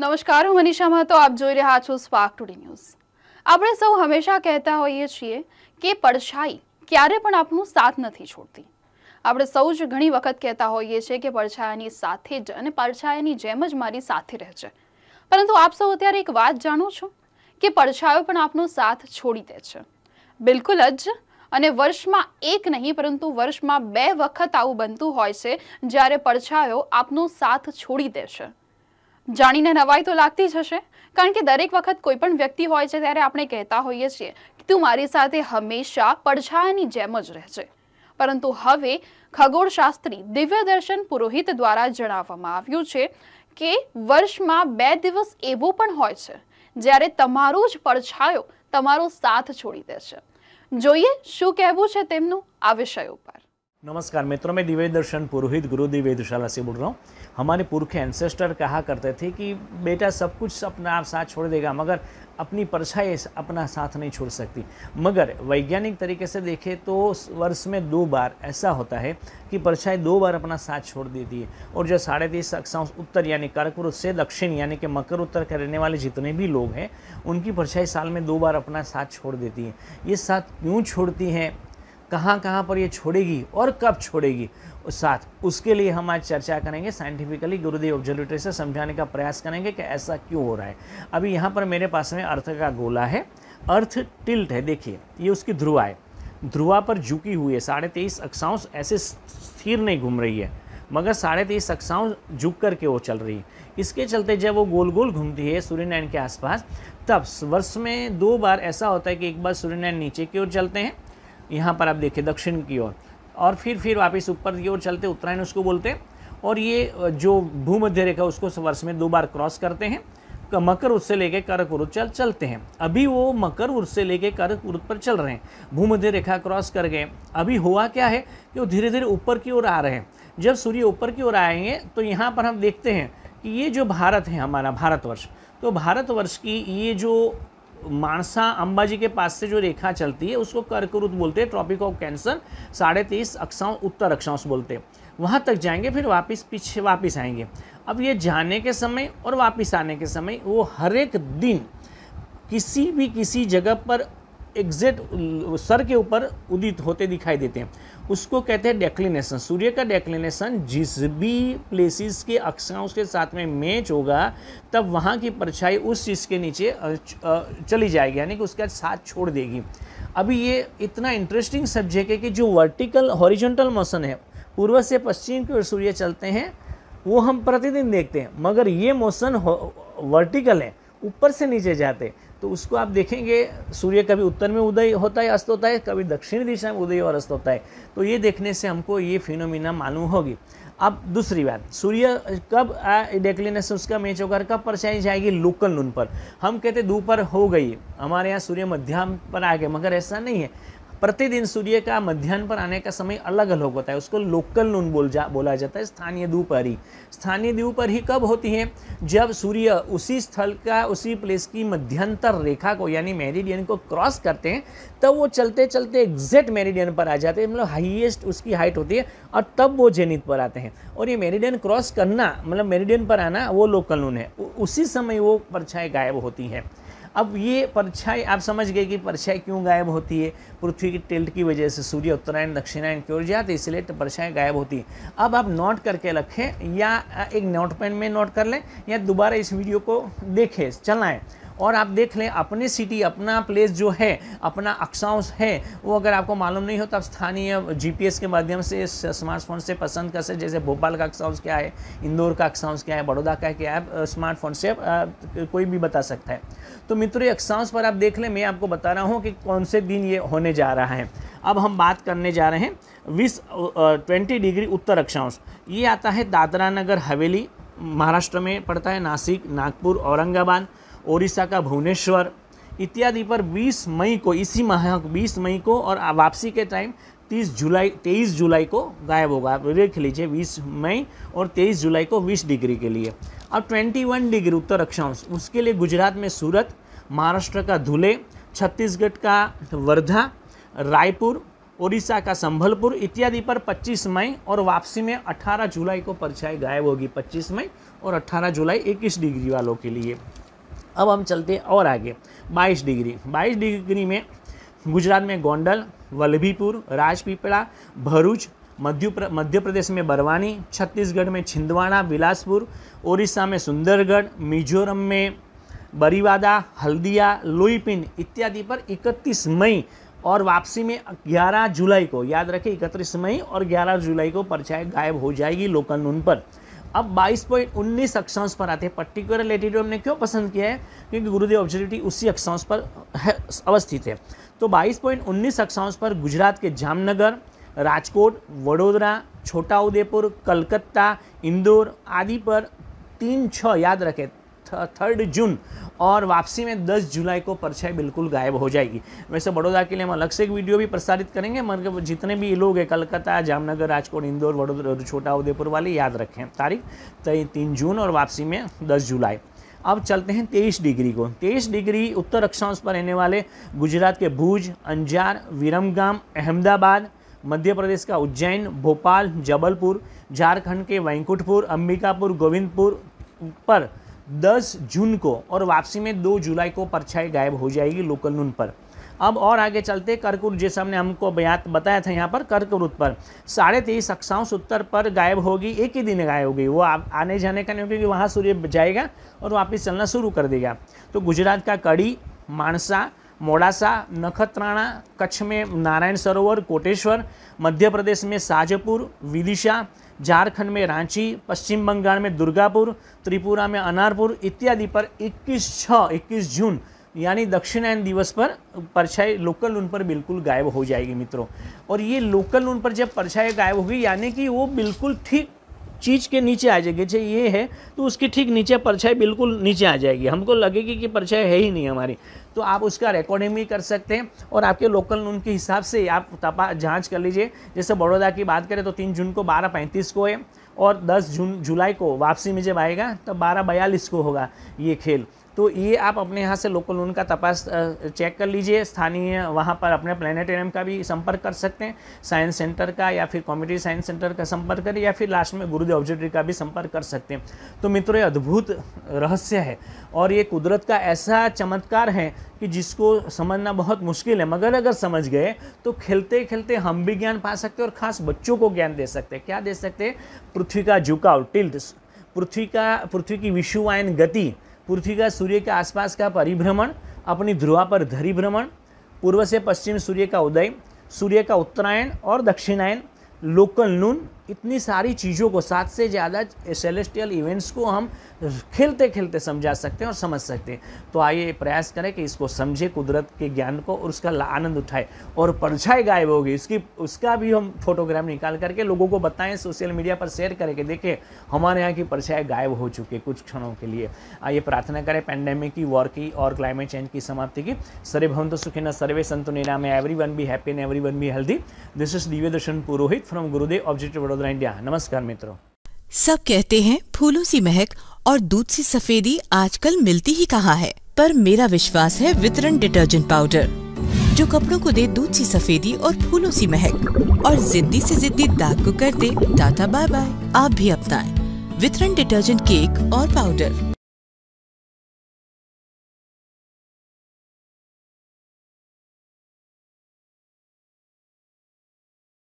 નમસ્કાર હું મનીષામાં તો આપ જોઈ રહ્યા છો સ્પાર્ક ટુડે ન્યૂઝ આપણે સૌ હંમેશા કહેતા હોઈએ છીએ કે પડછાઈ ક્યારે પણ આપનું સાથ નથી છોડતી આપણે સૌ જ ઘણી વખત કહેતા હોઈએ છીએ કે પડછાયાની સાથે જ અને પડછાયાની જેમ જ મારી સાથે રહેશે પરંતુ આપ સૌ અત્યારે એક વાત જાણો છો કે પડછાયો પણ આપનો સાથ છોડી દે છે બિલકુલ જ અને વર્ષમાં એક નહીં પરંતુ વર્ષમાં બે વખત આવું બનતું હોય છે જ્યારે પડછાયો આપનો સાથ છોડી દે છે જાણીને નવાઈ તો લાગતી જ હશે કારણ કે દરેક વખત કોઈ પણ વ્યક્તિ હોય છે ત્યારે આપણે કહેતા હોઈએ છીએ કે તું મારી સાથે હંમેશા પડછાયાની જેમ જ રહેશે પરંતુ હવે ખગોળશાસ્ત્રી દિવ્ય દર્શન પુરોહિત દ્વારા જણાવવામાં આવ્યું છે કે વર્ષમાં બે દિવસ એવો પણ હોય છે જ્યારે તમારો જ પડછાયો તમારો સાથ છોડી દે છે જોઈએ શું કહેવું છે તેમનું આ વિષય ઉપર नमस्कार मित्रों मैं दिव्य दर्शन पुरोहित गुरु वेदशाला दुशाला से बोल रहा हूँ हमारे पुरख एंसेस्टर कहा करते थे कि बेटा सब कुछ अपना आप साथ छोड़ देगा मगर अपनी परछाई अपना साथ नहीं छोड़ सकती मगर वैज्ञानिक तरीके से देखें तो वर्ष में दो बार ऐसा होता है कि परछाई दो बार अपना साथ छोड़ देती है और जो साढ़े तीस अक्षांश उत्तर यानी कर्कपुर से दक्षिण यानी कि मकर उत्तर के रहने वाले जितने भी लोग हैं उनकी परछाई साल में दो बार अपना साथ छोड़ देती है ये साथ क्यों छोड़ती हैं कहाँ कहाँ पर ये छोड़ेगी और कब छोड़ेगी उस साथ उसके लिए हम आज चर्चा करेंगे साइंटिफिकली गुरुदेव ऑब्जर्वेटरी से समझाने का प्रयास करेंगे कि ऐसा क्यों हो रहा है अभी यहाँ पर मेरे पास में अर्थ का गोला है अर्थ टिल्ट है देखिए ये उसकी ध्रुवा है ध्रुवा पर झुकी हुई है साढ़े तेईस अक्षांश ऐसे स्थिर नहीं घूम रही है मगर साढ़े तेईस अक्षांश झुक करके वो चल रही है इसके चलते जब वो गोल गोल घूमती है सूर्यनारायण के आसपास तब वर्ष में दो बार ऐसा होता है कि एक बार सूर्यनारायण नीचे की ओर चलते हैं यहाँ पर आप देखें दक्षिण की ओर और फिर फिर वापस ऊपर की ओर चलते उत्तरायण उसको बोलते हैं और ये जो भूमध्य रेखा उसको वर्ष में दो बार क्रॉस करते हैं मकर उससे लेके लेकर करक उर्द चल चलते हैं अभी वो मकर उर्द से लेकर कर्क उर्द पर चल रहे हैं भूमध्य रेखा क्रॉस कर गए अभी हुआ क्या है कि वो धीरे धीरे ऊपर की ओर आ रहे हैं जब सूर्य ऊपर की ओर आएंगे तो यहाँ पर हम देखते हैं कि ये जो भारत है हमारा भारतवर्ष तो भारतवर्ष की ये जो मानसा अंबाजी के पास से जो रेखा चलती है उसको कर्करुत बोलते हैं ट्रॉपिक ऑफ कैंसर साढ़े तीस अक्षांश उत्तर अक्षांश बोलते हैं वहाँ तक जाएंगे फिर वापस पीछे वापस आएंगे अब ये जाने के समय और वापस आने के समय वो हर एक दिन किसी भी किसी जगह पर एग्जेक्ट सर के ऊपर उदित होते दिखाई देते हैं उसको कहते हैं डेक्लिनेशन सूर्य का डेक्लिनेशन जिस भी प्लेसिस के अक्षांश के साथ में मैच होगा तब वहाँ की परछाई उस चीज़ के नीचे चली जाएगी यानी कि उसका साथ छोड़ देगी अभी ये इतना इंटरेस्टिंग सब्जेक्ट है कि जो वर्टिकल हॉरिजेंटल मोशन है पूर्व से पश्चिम की ओर सूर्य चलते हैं वो हम प्रतिदिन देखते हैं मगर ये मोशन वर्टिकल है ऊपर से नीचे जाते तो उसको आप देखेंगे सूर्य कभी उत्तर में उदय होता है अस्त होता है कभी दक्षिण दिशा में उदय और अस्त होता है तो ये देखने से हमको ये फिनोमिना मालूम होगी अब दूसरी बात सूर्य कब डेक्लिनेशन उसका मैच होकर कब परछाई जाएगी लोकल नून पर हम कहते दोपहर हो गई हमारे यहाँ सूर्य मध्याम पर आ गए मगर ऐसा नहीं है प्रतिदिन सूर्य का मध्यान्ह पर आने का समय अलग अलग होता है उसको लोकल नून बोल जा बोला जाता है स्थानीय ही स्थानीय ही कब होती है जब सूर्य उसी स्थल का उसी प्लेस की मध्यांतर रेखा को यानी मेरिडियन को क्रॉस करते हैं तब तो वो चलते चलते एग्जैक्ट मेरिडियन पर आ जाते हैं मतलब हाइएस्ट उसकी हाइट होती है और तब वो जेनित पर आते हैं और ये मेरिडियन क्रॉस करना मतलब मेरिडियन पर आना वो लोकल नून है उसी समय वो परछाएँ गायब होती हैं अब ये परछाई आप समझ गए कि परछाई क्यों गायब होती है पृथ्वी की टिल्ट की वजह से सूर्य उत्तरायण दक्षिणायण की ओर जाते इसलिए तो परछाई गायब होती है अब आप नोट करके रखें या एक नोट पेन में नोट कर लें या दोबारा इस वीडियो को देखें चलाएँ और आप देख लें अपनी सिटी अपना प्लेस जो है अपना अक्षांश है वो अगर आपको मालूम नहीं हो तो आप स्थानीय जीपीएस के माध्यम से स्मार्टफोन से पसंद कर सकते जैसे भोपाल का अक्षांश क्या है इंदौर का अक्षांश क्या है बड़ौदा का क्या है स्मार्टफोन से कोई भी बता सकता है तो मित्रों अक्षांश पर आप देख लें मैं आपको बता रहा हूँ कि कौन से दिन ये होने जा रहा है अब हम बात करने जा रहे हैं बीस ट्वेंटी डिग्री उत्तर अक्षांश ये आता है दादरा नगर हवेली महाराष्ट्र में पड़ता है नासिक नागपुर औरंगाबाद ओडिशा का भुवनेश्वर इत्यादि पर 20 मई को इसी माह 20 मई को और वापसी के टाइम 30 जुलाई 23 जुलाई को गायब होगा आप देख लीजिए 20 मई और 23 जुलाई को 20 डिग्री के लिए अब 21 डिग्री उत्तर अक्षांश उसके लिए गुजरात में सूरत महाराष्ट्र का धुले छत्तीसगढ़ का वर्धा रायपुर ओडिशा का संभलपुर इत्यादि पर 25 मई और वापसी में 18 जुलाई को परछाई गायब होगी 25 मई और 18 जुलाई 21 डिग्री वालों के लिए अब हम चलते हैं और आगे 22 डिग्री 22 डिग्री में गुजरात में गोंडल वल्लभीपुर राजपीपड़ा भरूच मध्य प्र, मध्य प्रदेश में बरवानी छत्तीसगढ़ में छिंदवाड़ा बिलासपुर ओडिशा में सुंदरगढ़ मिजोरम में बरीवादा हल्दिया लुईपिन इत्यादि पर 31 मई और वापसी में 11 जुलाई को याद रखें 31 मई और 11 जुलाई को परछाई गायब हो जाएगी लोकल नून पर अब 22.19 अक्षांश पर आते हैं पर्टिकुलर लेटिट्यूड हमने क्यों पसंद किया है क्योंकि गुरुदेव ऑब्जर्विटी उसी अक्षांश पर अवस्थित है तो 22.19 अक्षांश पर गुजरात के जामनगर राजकोट वडोदरा छोटा उदयपुर कलकत्ता इंदौर आदि पर तीन छ याद रखें थर्ड जून और वापसी में 10 जुलाई को परछाई बिल्कुल गायब हो जाएगी वैसे बड़ौदा के लिए हम अलग से एक वीडियो भी प्रसारित करेंगे मगर जितने भी लोग हैं कलकत्ता जामनगर राजकोट इंदौर वडोदरा छोटा उदयपुर वाले याद रखें तारीख तय तीन जून और वापसी में दस जुलाई अब चलते हैं तेईस डिग्री को तेईस डिग्री उत्तर अक्षांश पर रहने वाले गुजरात के भुज अंजार विरमगाम अहमदाबाद मध्य प्रदेश का उज्जैन भोपाल जबलपुर झारखंड के वैंकुटपुर अंबिकापुर गोविंदपुर पर 10 जून को और वापसी में 2 जुलाई को परछाई गायब हो जाएगी लोकल नून पर अब और आगे चलते कर्क वृत्त जैसे हमने हमको बयात बताया था यहाँ पर कर्क वृत्त पर साढ़े तेईस अक्षांश उत्तर पर गायब होगी एक ही दिन गायब होगी वो आने जाने का नहीं होगा क्योंकि वहाँ सूर्य जाएगा और वापस चलना शुरू कर देगा तो गुजरात का कड़ी मानसा मोड़ासा नखत्राणा कच्छ में नारायण सरोवर कोटेश्वर मध्य प्रदेश में शाहजहपुर विदिशा झारखंड में रांची पश्चिम बंगाल में दुर्गापुर त्रिपुरा में अनारपुर इत्यादि पर 21 छः 21 जून यानी दक्षिणायन दिवस पर परछाई लोकल उन पर बिल्कुल गायब हो जाएगी मित्रों और ये लोकल उन पर जब परछाई गायब होगी यानी कि वो बिल्कुल ठीक चीज़ के नीचे आ जाएगी जैसे ये है तो उसकी ठीक नीचे परछाई बिल्कुल नीचे आ जाएगी हमको लगेगी कि परछाई है ही नहीं हमारी तो आप उसका रिकॉर्डिंग भी कर सकते हैं और आपके लोकल नून के हिसाब से आप तपा जाँच कर लीजिए जैसे बड़ौदा की बात करें तो तीन जून को बारह पैंतीस को है और 10 जून जुलाई को वापसी में जब आएगा तब बारह बयालीस को होगा ये खेल तो ये आप अपने यहाँ से लोकल उनका तपास चेक कर लीजिए स्थानीय वहाँ पर अपने प्लानिटेरियम का भी संपर्क कर सकते हैं साइंस सेंटर का या फिर कॉम्युनिटी साइंस सेंटर का संपर्क करें या फिर लास्ट में गुरुदेव ऑब्जेक्टरी का भी संपर्क कर सकते हैं तो मित्रों ये अद्भुत रहस्य है और ये कुदरत का ऐसा चमत्कार है कि जिसको समझना बहुत मुश्किल है मगर अगर समझ गए तो खेलते खेलते हम भी ज्ञान पा सकते हैं और ख़ास बच्चों को ज्ञान दे सकते हैं क्या दे सकते हैं पृथ्वी का झुकाव टिल्ट पृथ्वी का पृथ्वी की विश्ववायन गति पृथ्वी का सूर्य के आसपास का परिभ्रमण अपनी ध्रुवा पर धरी भ्रमण पूर्व से पश्चिम सूर्य का उदय सूर्य का उत्तरायण और दक्षिणायन लोकल नून इतनी सारी चीज़ों को सात से ज़्यादा सेलेस्टियल इवेंट्स को हम खेलते खेलते समझा सकते हैं और समझ सकते हैं तो आइए प्रयास करें कि इसको समझे कुदरत के ज्ञान को और उसका आनंद उठाए और परछाई गायब होगी इसकी उसका भी हम फोटोग्राफ निकाल करके लोगों को बताएं सोशल मीडिया पर शेयर करें कि देखिए हमारे यहाँ की परछाई गायब हो चुकी है कुछ क्षणों के लिए आइए प्रार्थना करें पैंडेमिक की वॉर की और क्लाइमेट चेंज की समाप्ति की सर्वे सुखी न सर्वे संतु निराम everyone be happy everyone be healthy this is Divya Darshan Purohit from Gurudev objective सौदरा इंडिया हाँ, नमस्कार मित्रों सब कहते हैं फूलों सी महक और दूध सी सफेदी आजकल मिलती ही कहाँ है पर मेरा विश्वास है वितरण डिटर्जेंट पाउडर जो कपड़ों को दे दूध सी सफेदी और फूलों सी महक और जिद्दी से जिद्दी दाग को कर दे टाटा बाय बाय आप भी अपनाएं वितरण डिटर्जेंट केक और पाउडर